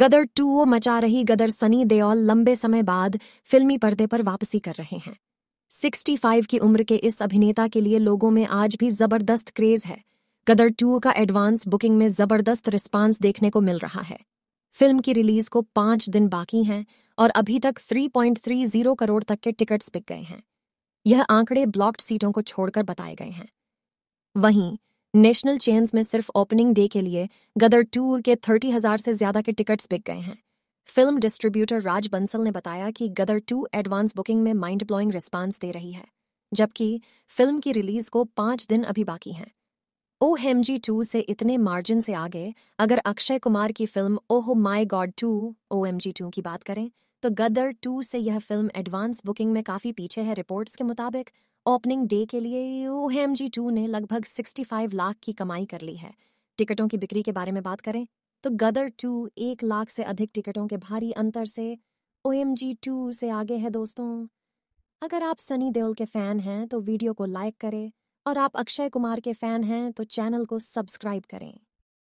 गदर two O मचा रही गदर सनी देओल लंबे समय बाद फिल्मी पर्दे पर वापसी कर रहे हैं 65 की उम्र के इस अभिनेता के लिए लोगों में आज भी जबरदस्त क्रेज है गदर टू का एडवांस बुकिंग में जबरदस्त रिस्पांस देखने को मिल रहा है फिल्म की रिलीज को पांच दिन बाकी हैं और अभी तक 3.30 करोड़ तक के टिकट्स बिक गए हैं यह आंकड़े ब्लॉक्ड सीटों को छोड़कर बताए गए हैं वहीं नेशनल चेन्स में सिर्फ ओपनिंग डे के लिए गदर टूर के थर्टी हजार से ज्यादा के टिकट्स बिक गए हैं फिल्म डिस्ट्रीब्यूटर राज बंसल ने बताया कि गदर टू एडवांस बुकिंग में माइंड ब्लोइंग रिस्पांस दे रही है जबकि फिल्म की रिलीज को पांच दिन अभी बाकी हैं ओ एम जी टू से इतने मार्जिन से आगे अगर अक्षय कुमार की film oh my god two O M G two की बात करें तो गदर टू से यह फिल्म एडवांस बुकिंग में काफ़ी पीछे है रिपोर्ट्स के मुताबिक ओपनिंग डे के लिए ओ एम जी टू ने लगभग 65 लाख की कमाई कर ली है टिकटों की बिक्री के बारे में बात करें तो गदर टू एक लाख से अधिक टिकटों के भारी अंतर से ओ एम जी टू से आगे है दोस्तों अगर आप सनी देओल के फ़ैन हैं तो वीडियो को लाइक करें और आप अक्षय कुमार के फ़ैन हैं तो चैनल को सब्सक्राइब करें